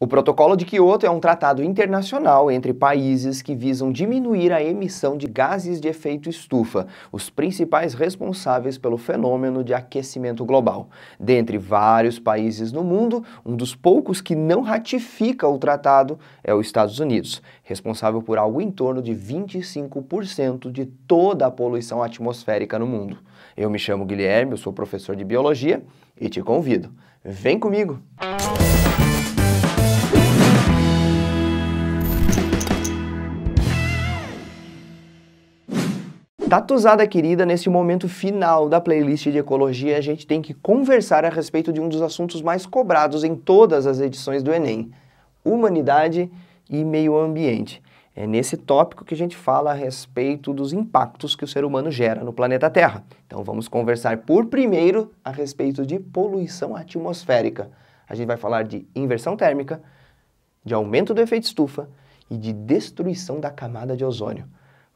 O Protocolo de Quioto é um tratado internacional entre países que visam diminuir a emissão de gases de efeito estufa, os principais responsáveis pelo fenômeno de aquecimento global. Dentre vários países no mundo, um dos poucos que não ratifica o tratado é os Estados Unidos, responsável por algo em torno de 25% de toda a poluição atmosférica no mundo. Eu me chamo Guilherme, eu sou professor de biologia e te convido. Vem comigo! Música Tatuzada querida, nesse momento final da playlist de ecologia, a gente tem que conversar a respeito de um dos assuntos mais cobrados em todas as edições do Enem: humanidade e meio ambiente. É nesse tópico que a gente fala a respeito dos impactos que o ser humano gera no planeta Terra. Então vamos conversar por primeiro a respeito de poluição atmosférica. A gente vai falar de inversão térmica, de aumento do efeito estufa e de destruição da camada de ozônio.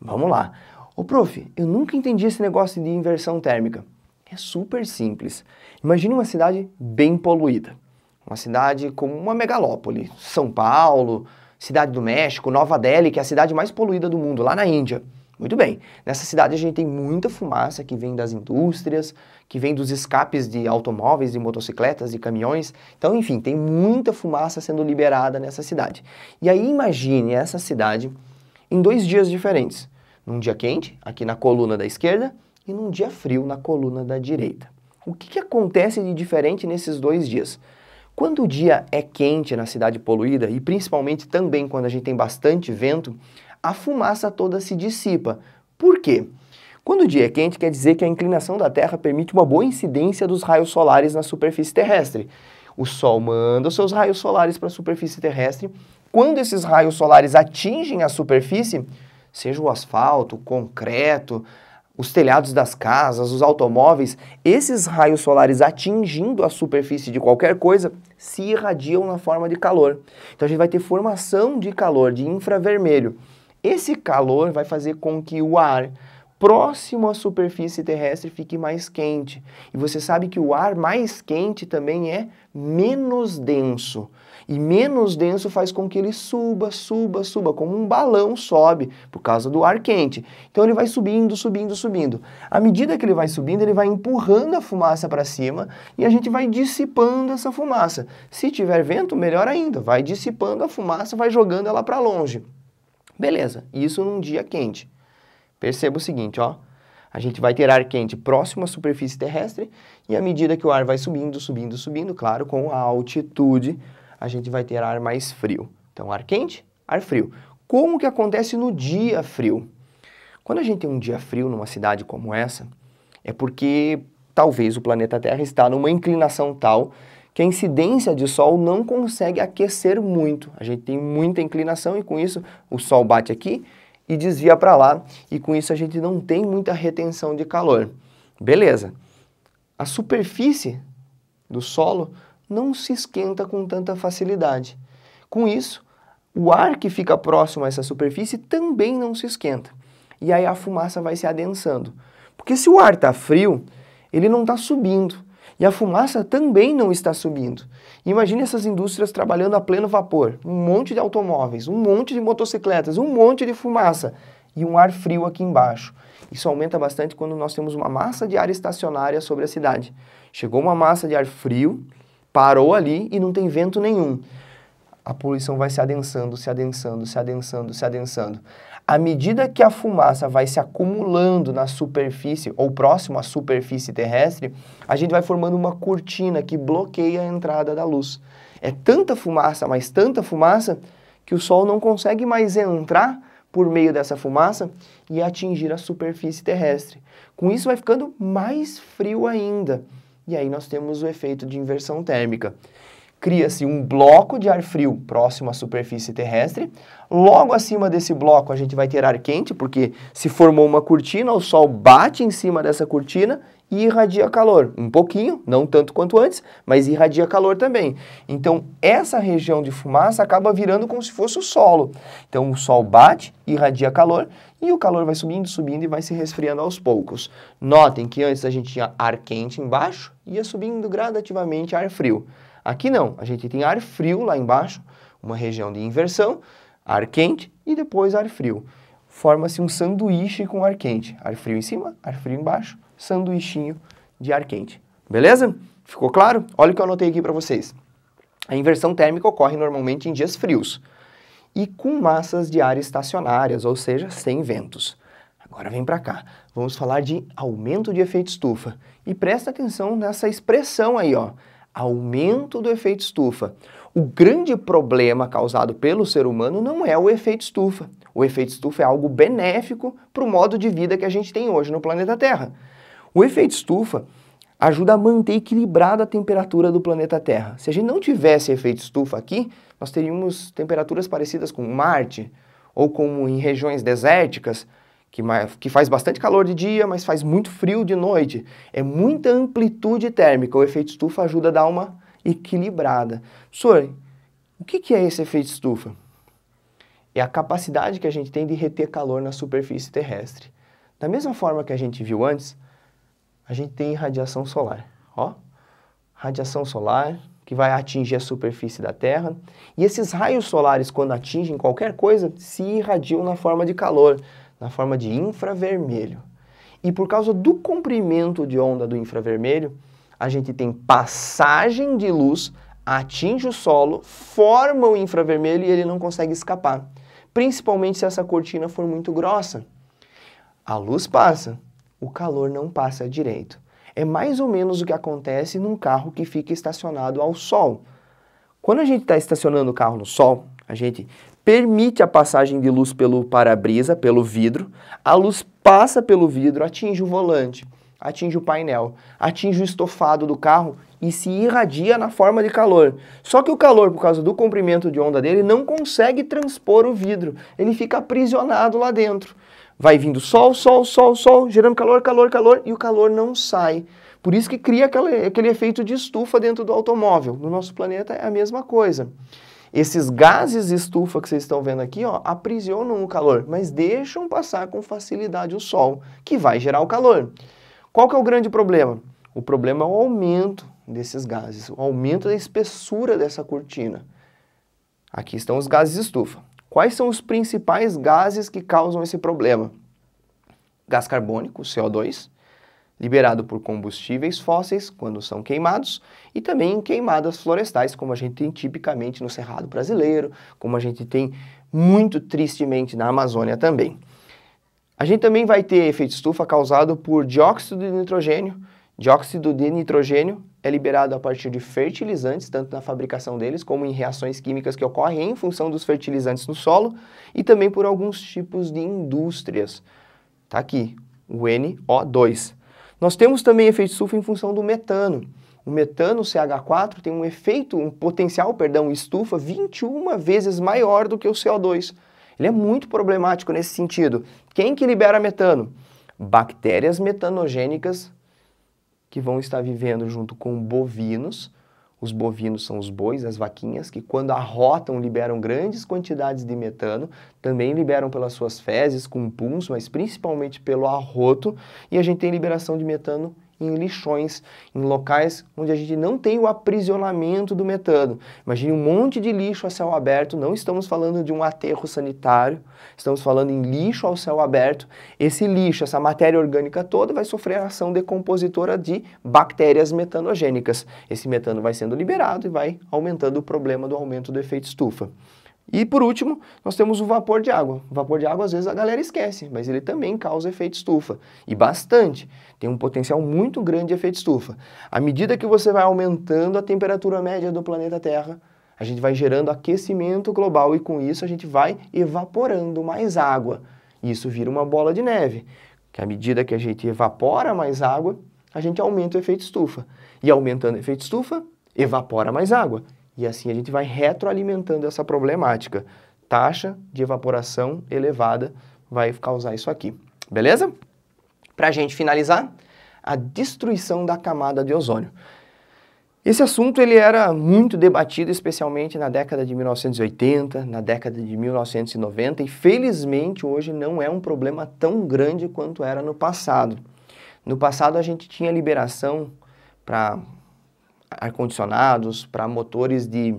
Vamos lá! Ô prof, eu nunca entendi esse negócio de inversão térmica. É super simples. Imagine uma cidade bem poluída. Uma cidade como uma megalópole, São Paulo, Cidade do México, Nova Delhi, que é a cidade mais poluída do mundo, lá na Índia. Muito bem, nessa cidade a gente tem muita fumaça que vem das indústrias, que vem dos escapes de automóveis, de motocicletas, de caminhões. Então, enfim, tem muita fumaça sendo liberada nessa cidade. E aí imagine essa cidade em dois dias diferentes num dia quente, aqui na coluna da esquerda, e num dia frio, na coluna da direita. O que, que acontece de diferente nesses dois dias? Quando o dia é quente na cidade poluída, e principalmente também quando a gente tem bastante vento, a fumaça toda se dissipa. Por quê? Quando o dia é quente, quer dizer que a inclinação da Terra permite uma boa incidência dos raios solares na superfície terrestre. O Sol manda os seus raios solares para a superfície terrestre. Quando esses raios solares atingem a superfície, seja o asfalto, o concreto, os telhados das casas, os automóveis, esses raios solares atingindo a superfície de qualquer coisa se irradiam na forma de calor. Então a gente vai ter formação de calor, de infravermelho. Esse calor vai fazer com que o ar próximo à superfície terrestre fique mais quente. E você sabe que o ar mais quente também é menos denso. E menos denso faz com que ele suba, suba, suba, como um balão sobe por causa do ar quente. Então ele vai subindo, subindo, subindo. À medida que ele vai subindo, ele vai empurrando a fumaça para cima e a gente vai dissipando essa fumaça. Se tiver vento, melhor ainda, vai dissipando a fumaça, vai jogando ela para longe. Beleza, isso num dia quente. Perceba o seguinte, ó. A gente vai ter ar quente próximo à superfície terrestre e à medida que o ar vai subindo, subindo, subindo, claro, com a altitude, a gente vai ter ar mais frio. Então, ar quente, ar frio. Como que acontece no dia frio? Quando a gente tem um dia frio numa cidade como essa, é porque talvez o planeta Terra está numa inclinação tal que a incidência de Sol não consegue aquecer muito. A gente tem muita inclinação e com isso o Sol bate aqui e desvia para lá e com isso a gente não tem muita retenção de calor. Beleza. A superfície do solo não se esquenta com tanta facilidade. Com isso, o ar que fica próximo a essa superfície também não se esquenta. E aí a fumaça vai se adensando. Porque se o ar está frio, ele não está subindo. E a fumaça também não está subindo. Imagine essas indústrias trabalhando a pleno vapor, um monte de automóveis, um monte de motocicletas, um monte de fumaça e um ar frio aqui embaixo. Isso aumenta bastante quando nós temos uma massa de ar estacionária sobre a cidade. Chegou uma massa de ar frio, parou ali e não tem vento nenhum. A poluição vai se adensando, se adensando, se adensando, se adensando. À medida que a fumaça vai se acumulando na superfície ou próximo à superfície terrestre, a gente vai formando uma cortina que bloqueia a entrada da luz. É tanta fumaça, mas tanta fumaça, que o Sol não consegue mais entrar por meio dessa fumaça e atingir a superfície terrestre. Com isso, vai ficando mais frio ainda. E aí nós temos o efeito de inversão térmica cria-se um bloco de ar frio próximo à superfície terrestre. Logo acima desse bloco a gente vai ter ar quente, porque se formou uma cortina, o Sol bate em cima dessa cortina e irradia calor. Um pouquinho, não tanto quanto antes, mas irradia calor também. Então essa região de fumaça acaba virando como se fosse o solo. Então o Sol bate, irradia calor e o calor vai subindo, subindo e vai se resfriando aos poucos. Notem que antes a gente tinha ar quente embaixo e ia subindo gradativamente ar frio. Aqui não, a gente tem ar frio lá embaixo, uma região de inversão, ar quente e depois ar frio. Forma-se um sanduíche com ar quente. Ar frio em cima, ar frio embaixo, sanduichinho de ar quente. Beleza? Ficou claro? Olha o que eu anotei aqui para vocês. A inversão térmica ocorre normalmente em dias frios e com massas de ar estacionárias, ou seja, sem ventos. Agora vem para cá. Vamos falar de aumento de efeito estufa. E presta atenção nessa expressão aí, ó aumento do efeito estufa. O grande problema causado pelo ser humano não é o efeito estufa. O efeito estufa é algo benéfico para o modo de vida que a gente tem hoje no planeta Terra. O efeito estufa ajuda a manter equilibrada a temperatura do planeta Terra. Se a gente não tivesse efeito estufa aqui, nós teríamos temperaturas parecidas com Marte ou como em regiões desérticas, que, que faz bastante calor de dia, mas faz muito frio de noite. É muita amplitude térmica. O efeito estufa ajuda a dar uma equilibrada. Professor, o que, que é esse efeito estufa? É a capacidade que a gente tem de reter calor na superfície terrestre. Da mesma forma que a gente viu antes, a gente tem radiação solar. Ó, radiação solar que vai atingir a superfície da Terra. E esses raios solares, quando atingem qualquer coisa, se irradiam na forma de calor na forma de infravermelho. E por causa do comprimento de onda do infravermelho, a gente tem passagem de luz, atinge o solo, forma o infravermelho e ele não consegue escapar. Principalmente se essa cortina for muito grossa. A luz passa, o calor não passa direito. É mais ou menos o que acontece num carro que fica estacionado ao sol. Quando a gente está estacionando o carro no sol, a gente permite a passagem de luz pelo para-brisa, pelo vidro. A luz passa pelo vidro, atinge o volante, atinge o painel, atinge o estofado do carro e se irradia na forma de calor. Só que o calor, por causa do comprimento de onda dele, não consegue transpor o vidro. Ele fica aprisionado lá dentro. Vai vindo sol, sol, sol, sol, gerando calor, calor, calor, e o calor não sai. Por isso que cria aquele efeito de estufa dentro do automóvel. No nosso planeta é a mesma coisa. Esses gases estufa que vocês estão vendo aqui, ó, aprisionam o calor, mas deixam passar com facilidade o sol, que vai gerar o calor. Qual que é o grande problema? O problema é o aumento desses gases, o aumento da espessura dessa cortina. Aqui estão os gases estufa. Quais são os principais gases que causam esse problema? Gás carbônico, CO2, liberado por combustíveis fósseis quando são queimados e também em queimadas florestais, como a gente tem tipicamente no Cerrado brasileiro, como a gente tem muito tristemente na Amazônia também. A gente também vai ter efeito estufa causado por dióxido de nitrogênio. Dióxido de nitrogênio é liberado a partir de fertilizantes, tanto na fabricação deles como em reações químicas que ocorrem em função dos fertilizantes no solo e também por alguns tipos de indústrias. Tá aqui, o NO2. Nós temos também efeito estufa em função do metano. O metano, CH4, tem um efeito, um potencial, perdão, estufa 21 vezes maior do que o CO2. Ele é muito problemático nesse sentido. Quem que libera metano? Bactérias metanogênicas que vão estar vivendo junto com bovinos, os bovinos são os bois, as vaquinhas, que quando arrotam liberam grandes quantidades de metano, também liberam pelas suas fezes, com mas principalmente pelo arroto, e a gente tem liberação de metano em lixões, em locais onde a gente não tem o aprisionamento do metano. Imagine um monte de lixo a céu aberto, não estamos falando de um aterro sanitário, estamos falando em lixo ao céu aberto. Esse lixo, essa matéria orgânica toda vai sofrer a ação decompositora de bactérias metanogênicas. Esse metano vai sendo liberado e vai aumentando o problema do aumento do efeito estufa. E por último, nós temos o vapor de água. O vapor de água às vezes a galera esquece, mas ele também causa efeito estufa e bastante. Tem um potencial muito grande de efeito estufa. À medida que você vai aumentando a temperatura média do planeta Terra, a gente vai gerando aquecimento global e com isso a gente vai evaporando mais água. E isso vira uma bola de neve, que à medida que a gente evapora mais água, a gente aumenta o efeito estufa. E aumentando o efeito estufa, evapora mais água. E assim a gente vai retroalimentando essa problemática. Taxa de evaporação elevada vai causar isso aqui. Beleza? Para a gente finalizar, a destruição da camada de ozônio. Esse assunto ele era muito debatido, especialmente na década de 1980, na década de 1990, e felizmente hoje não é um problema tão grande quanto era no passado. No passado a gente tinha liberação para ar-condicionados, para motores de,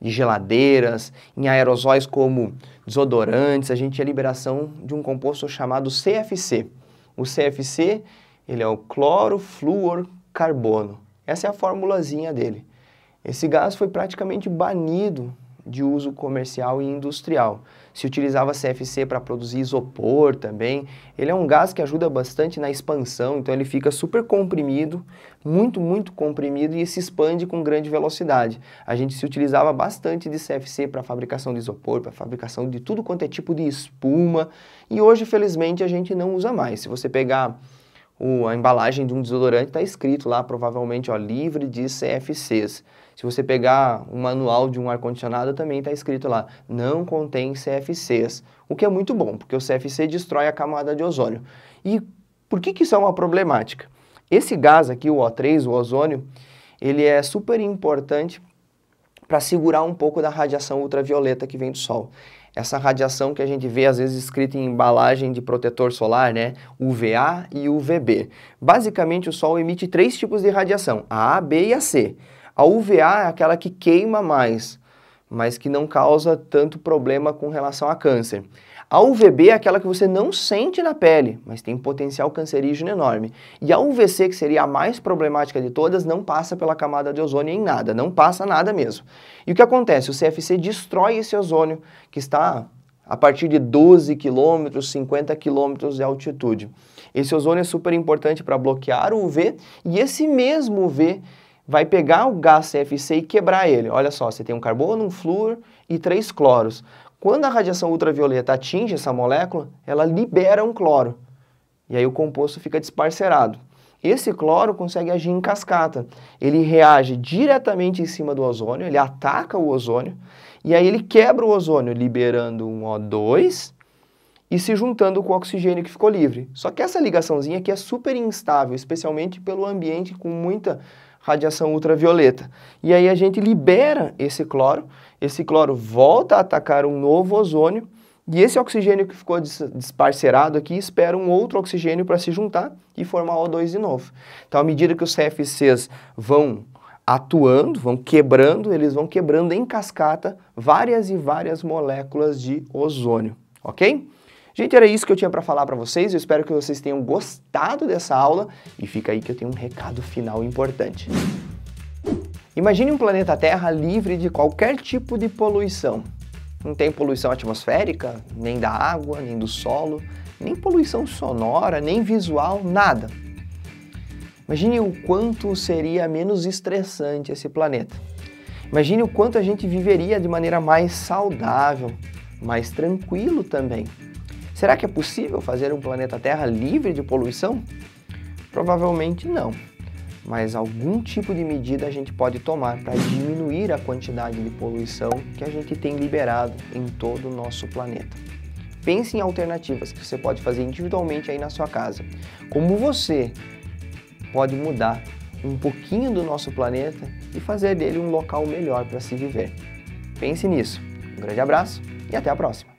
de geladeiras, em aerosóis como desodorantes, a gente tinha liberação de um composto chamado CFC. O CFC, ele é o clorofluorcarbono. Essa é a formulazinha dele. Esse gás foi praticamente banido de uso comercial e industrial. Se utilizava CFC para produzir isopor também. Ele é um gás que ajuda bastante na expansão, então ele fica super comprimido, muito, muito comprimido e se expande com grande velocidade. A gente se utilizava bastante de CFC para fabricação de isopor, para fabricação de tudo quanto é tipo de espuma. E hoje, felizmente, a gente não usa mais. Se você pegar o, a embalagem de um desodorante, está escrito lá, provavelmente, ó, livre de CFCs. Se você pegar o um manual de um ar-condicionado, também está escrito lá, não contém CFCs, o que é muito bom, porque o CFC destrói a camada de ozônio. E por que, que isso é uma problemática? Esse gás aqui, o O3, o ozônio, ele é super importante para segurar um pouco da radiação ultravioleta que vem do Sol. Essa radiação que a gente vê às vezes escrita em embalagem de protetor solar, né? UVA e UVB. Basicamente, o Sol emite três tipos de radiação: a A, B e a C. A UVA é aquela que queima mais, mas que não causa tanto problema com relação a câncer. A UVB é aquela que você não sente na pele, mas tem potencial cancerígeno enorme. E a UVC, que seria a mais problemática de todas, não passa pela camada de ozônio em nada, não passa nada mesmo. E o que acontece? O CFC destrói esse ozônio que está a partir de 12 quilômetros, 50 quilômetros de altitude. Esse ozônio é super importante para bloquear o UV e esse mesmo UV vai pegar o gás CFC e quebrar ele. Olha só, você tem um carbono, um flúor e três cloros. Quando a radiação ultravioleta atinge essa molécula, ela libera um cloro. E aí o composto fica disparcerado. Esse cloro consegue agir em cascata. Ele reage diretamente em cima do ozônio, ele ataca o ozônio, e aí ele quebra o ozônio, liberando um O2 e se juntando com o oxigênio que ficou livre. Só que essa ligaçãozinha aqui é super instável, especialmente pelo ambiente com muita radiação ultravioleta. E aí a gente libera esse cloro, esse cloro volta a atacar um novo ozônio, e esse oxigênio que ficou disparcerado aqui espera um outro oxigênio para se juntar e formar O2 de novo. Então, à medida que os CFCs vão atuando, vão quebrando, eles vão quebrando em cascata várias e várias moléculas de ozônio, ok? Gente, era isso que eu tinha para falar para vocês. Eu espero que vocês tenham gostado dessa aula e fica aí que eu tenho um recado final importante. Imagine um planeta Terra livre de qualquer tipo de poluição. Não tem poluição atmosférica, nem da água, nem do solo, nem poluição sonora, nem visual, nada. Imagine o quanto seria menos estressante esse planeta. Imagine o quanto a gente viveria de maneira mais saudável, mais tranquilo também. Será que é possível fazer um planeta Terra livre de poluição? Provavelmente não, mas algum tipo de medida a gente pode tomar para diminuir a quantidade de poluição que a gente tem liberado em todo o nosso planeta. Pense em alternativas que você pode fazer individualmente aí na sua casa. Como você pode mudar um pouquinho do nosso planeta e fazer dele um local melhor para se viver. Pense nisso. Um grande abraço e até a próxima!